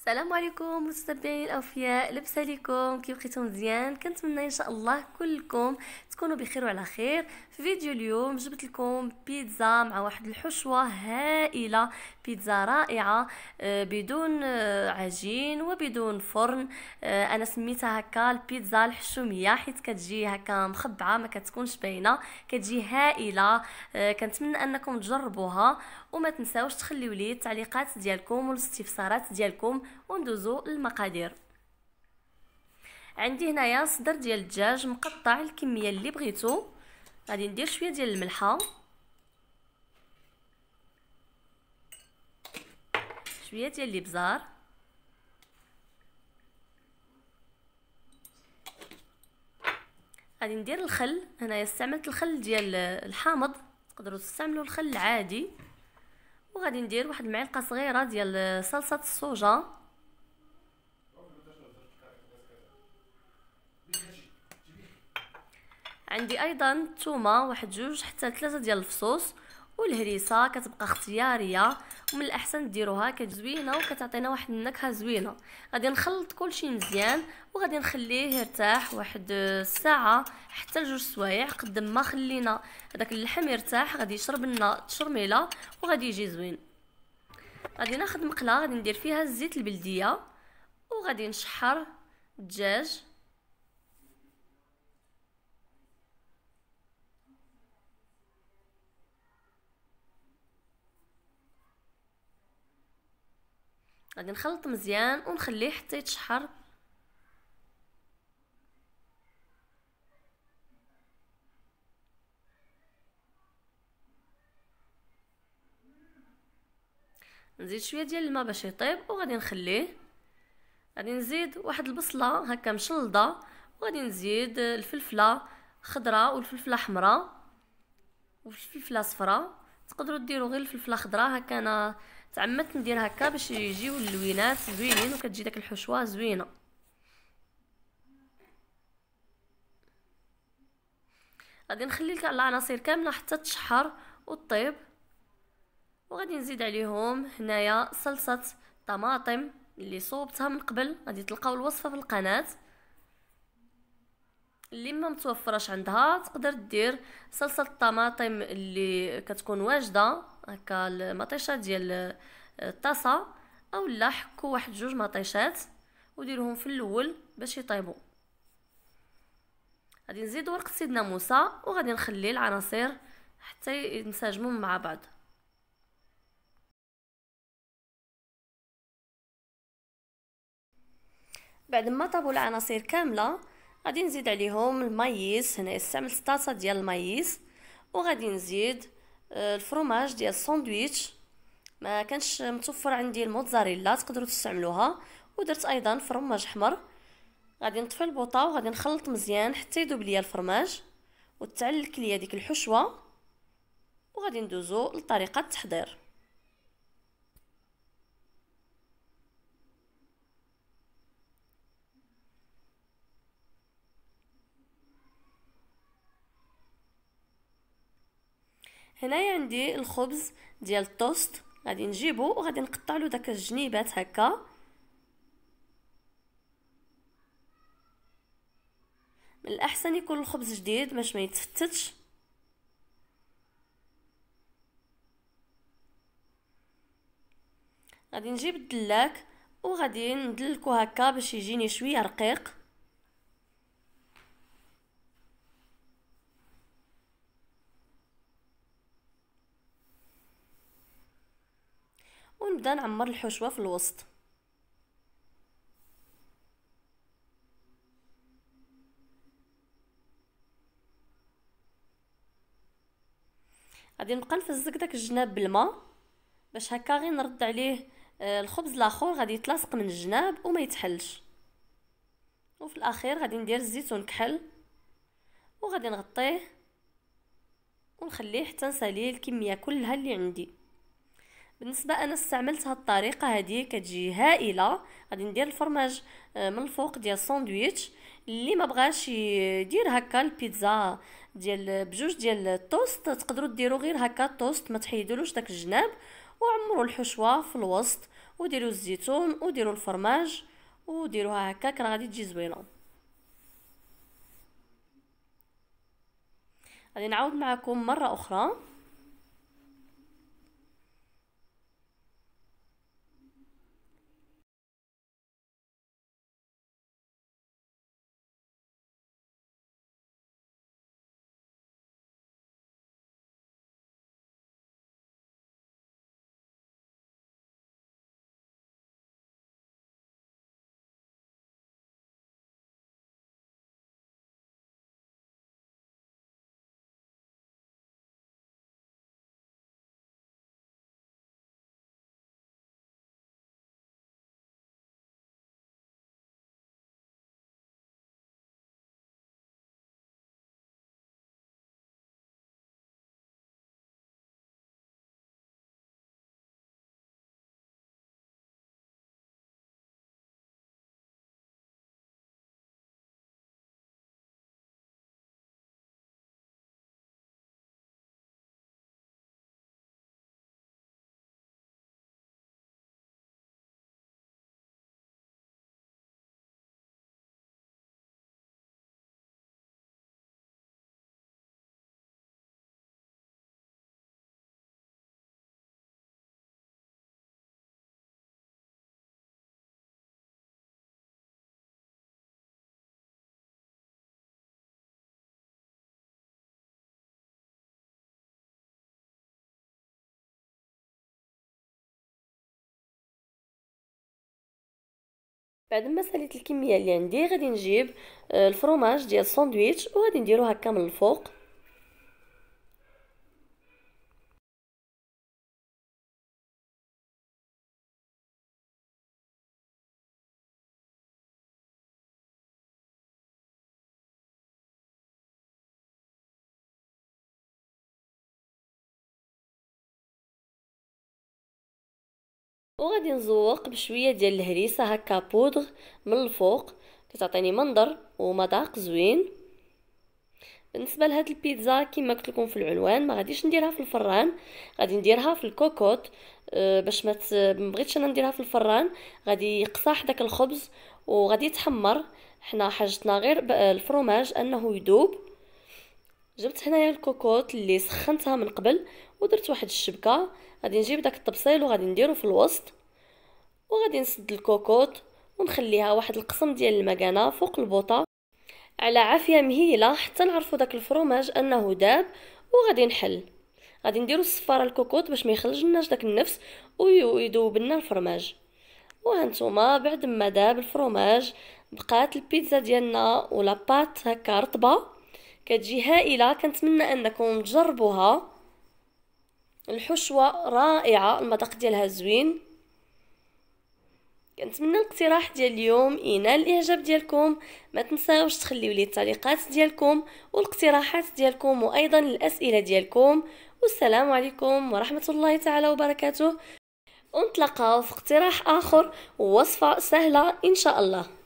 السلام عليكم متتبعين الاوفياء لابسه ليكم كي بقيتو مزيان كنتمنى ان شاء الله كلكم تكونوا بخير وعلى خير في فيديو اليوم جبت لكم بيتزا مع واحد الحشوه هائله بيتزا رائعه آه، بدون آه، عجين وبدون فرن آه، انا سميتها هكا البيتزا الحشوميه حيت كتجي هكا مخبعه ما كتكونش باينه كتجي هائله كنتمنى انكم تجربوها وما تنساوش تخليو لي التعليقات ديالكم والاستفسارات ديالكم وندوزو للمقادير عندي هنايا صدر ديال الدجاج مقطع الكميه اللي بغيتو غادي ندير شويه ديال الملحه شويه ديال الابزار غادي ندير الخل هنايا استعملت الخل ديال الحامض تقدروا تستعملوا الخل العادي وغادي ندير واحد المعلقه صغيره ديال صلصه الصوجه عندي ايضا الثومه واحد جوج حتى ثلاثه ديال الفصوص والهريسه كتبقى اختياريه ومن الاحسن ديروها كتزوينه وكتعطينا واحد النكهه زوينه غادي نخلط كلشي مزيان وغادي نخليه يرتاح واحد الساعه حتى لجوج سوايع قد ما خلينا هذاك اللحم يرتاح غادي يشرب لنا الشرميله وغادي يجي زوين غادي ناخذ مقله غادي ندير فيها الزيت البلديه وغادي نشحر الدجاج غادي نخلط مزيان ونخليه حتى يتشحر نزيد شويه ديال الماء باش يطيب وغادي نخليه غادي نزيد واحد البصله هكا مشلضه وغادي نزيد الفلفله خضراء والفلفله حمراء والفلفله صفراء تقدروا ديروا غير الفلفله خضراء هكا انا تعمدت ندير هكا باش يجيو اللوينات زوينين وكتجي داك الحشوه زوينه غادي نخلي لك العناصر كامله حتى تشحر وطيب وغادي نزيد عليهم هنايا صلصه طماطم اللي صوبتها من قبل غادي تلقاو الوصفه في القناه اللي ما متوفراش عندها تقدر دير صلصه الطماطم اللي كتكون واجده هكا المطيشه ديال الطاسه آه، او لا حكوا واحد جوج مطيشات وديرهم في الاول باش يطيبوا غادي نزيد ورق سيدنا موسى وغادي نخلي العناصر حتى ينسجموا مع بعض بعد ما طابوا العناصر كامله غادي نزيد عليهم المايس هنا استعملت طاسه ديال المايس وغادي نزيد آه، الفرماج ديال الساندويتش ما كانش متوفر عندي الموتزاريلا تقدروا تستعملوها ودرت ايضا فرماج احمر غادي نطفي البوطه وغادي نخلط مزيان حتى يذوب ليا الفرماج وتعلك ليا ديك الحشوه وغادي ندوزو لطريقه التحضير هنايا عندي الخبز ديال التوست غادي نجيبو وغادي نقطع له داك الجنيبات هكا من الاحسن يكون الخبز جديد باش ما يتفتتش غادي نجيب الدلاك وغادي ندلكو هكا باش يجيني شويه رقيق نبدأ نعمر الحشوة في الوسط غادي نبقى نفزك داك الجناب بالماء باش هكا غير نرد عليه آه، الخبز الاخر غادي يتلاصق من الجناب وما يتحلش وفي الاخير غادي ندير الزيت ونكحل وغادي نغطيه ونخليه حتى نساليه الكميه كلها اللي عندي بالنسبه انا استعملت هاد الطريقه هذه كتجي هائله غادي ندير الفرماج آه، من الفوق ديال الساندويتش اللي ما بغاش يدير هكا البيتزا ديال بجوج ديال التوست تقدروا ديروا غير هكا التوست ما تحيدولوش داك الجناب وعمروا الحشوه في الوسط وديروا الزيتون وديروا الفرماج وديروها هكا راه غادي تجي زوينه غادي نعاود معكم مره اخرى بعد ما ساليت الكميه اللي عندي غادي نجيب آه، الفروماج ديال الساندويتش وغادي نديرو هكا من الفوق وغادي نزوق بشويه ديال الهريسه هكا بودغ من الفوق كتعطيني منظر ومذاق زوين بالنسبه لهاد البيتزا كما قلت لكم في العنوان ما غاديش نديرها في الفران غادي نديرها في الكوكوت آه، باش ما بغيتش انا نديرها في الفران غادي يقصح داك الخبز وغادي يتحمر حنا حاجتنا غير آه، الفروماج انه يذوب جبت هنايا الكوكوت اللي سخنتها من قبل ودرت واحد الشبكه غادي نجيب داك الطبسيل وغادي نديرو في الوسط وغادي نسد الكوكوط ونخليها واحد القسم ديال المكانه فوق البوطه على عافيه مهيله حتى نعرفو داك الفرماج انه داب وغادي نحل غادي نديرو الصفاره الكوكوط باش ما يخرج لناش داك النفس ويذوب لنا الفرماج وهانتوما بعد ما داب الفرماج بقات البيتزا ديالنا ولا بات هكا رطبه كتجي هائله كنتمنى انكم تجربوها الحشوة رائعة المذاق ديالها زوين كنتمنى الاقتراح ديال اليوم ينال الاعجاب ديالكم ما تنساوش تخليو لي التعليقات ديالكم والاقتراحات ديالكم وايضا الاسئله ديالكم والسلام عليكم ورحمه الله تعالى وبركاته ونتلاقاو في اقتراح اخر ووصفه سهله ان شاء الله